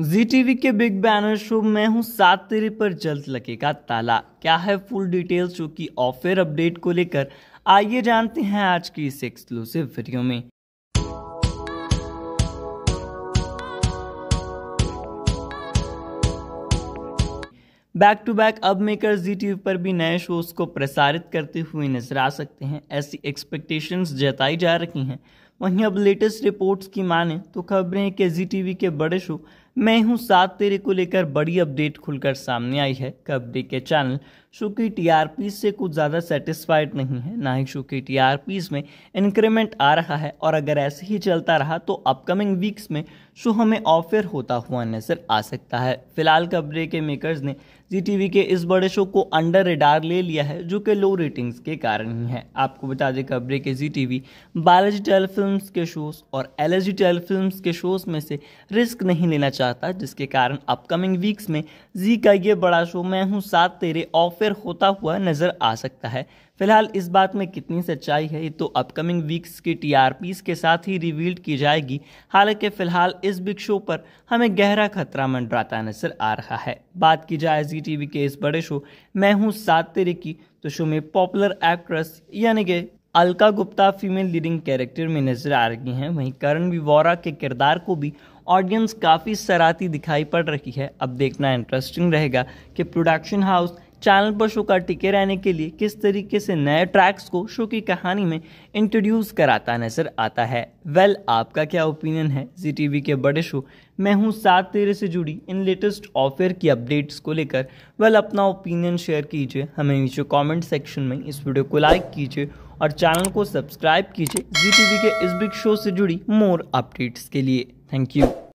जी TV के big banner show में हूँ सात तेरे पर जल्द लगेगा ताला क्या है फुल डिटेल शो की ऑफर अपडेट को लेकर आइए जानते हैं आज की इस एक्सक्लूसिव वीडियो में बैक टू बैक अब मेकर जी टीवी पर भी नए शोज को प्रसारित करते हुए नजर आ सकते हैं ऐसी एक्सपेक्टेशंस जताई जा रही हैं वहीं अब लेटेस्ट रिपोर्ट्स की माने तो खबरें हैं कि जी टीवी के बड़े शो मैं हूं सात तेरे को लेकर बड़ी अपडेट खुलकर सामने आई है कबड्डी के चैनल शो की टीआरपी से कुछ ज़्यादा सेटिस्फाइड नहीं है ना ही शो की पी में इंक्रीमेंट आ रहा है और अगर ऐसे ही चलता रहा तो अपकमिंग वीक्स में शो हमें ऑफर होता हुआ नजर आ सकता है फिलहाल कबरे के मेकर्स ने जी टी के इस बड़े शो को अंडर रेडार ले लिया है जो कि लो रेटिंग्स के कारण ही है आपको बता दें कबरे के जी टी बालाजी टेल फिल्म के शोज़ और एल जी टेल फिल्म के शोज़ में से रिस्क नहीं लेना चाहिए चाहता जिसके कारण अपकमिंग वीक्स में जी का ये बड़ा शो मैं हूँ सात तेरे ऑफर होता हुआ नज़र आ सकता है फिलहाल इस बात में कितनी सच्चाई है ये तो अपकमिंग वीक्स की टी के साथ ही रिवील्ड की जाएगी हालांकि फिलहाल इस बिग शो पर हमें गहरा खतरा मंडराता नजर आ रहा है बात की जाए जी टीवी के इस बड़े शो मैं हूँ सात तेरे की तो शो में पॉपुलर एक्ट्रेस यानी कि Alka Gupta female leading character में नजर आ रही हैं वहीं करण भी वोरा के किरदार को भी ऑडियंस काफ़ी सराती दिखाई पड़ रही है अब देखना इंटरेस्टिंग रहेगा कि प्रोडक्शन हाउस चैनल पर शो का टिके रहने के लिए किस तरीके से नए ट्रैक्स को शो की कहानी में इंट्रोड्यूस कराता नजर आता है वेल well, आपका क्या ओपिनियन है जी टी के बड़े शो मैं हूँ सात तेरे से जुड़ी इन लेटेस्ट ऑफेयर की अपडेट्स को लेकर वेल well, अपना ओपिनियन शेयर कीजिए हमें नीचे कमेंट सेक्शन में इस वीडियो को लाइक कीजिए और चैनल को सब्सक्राइब कीजिए जी के इस बिग शो से जुड़ी मोर अपडेट्स के लिए Thank you.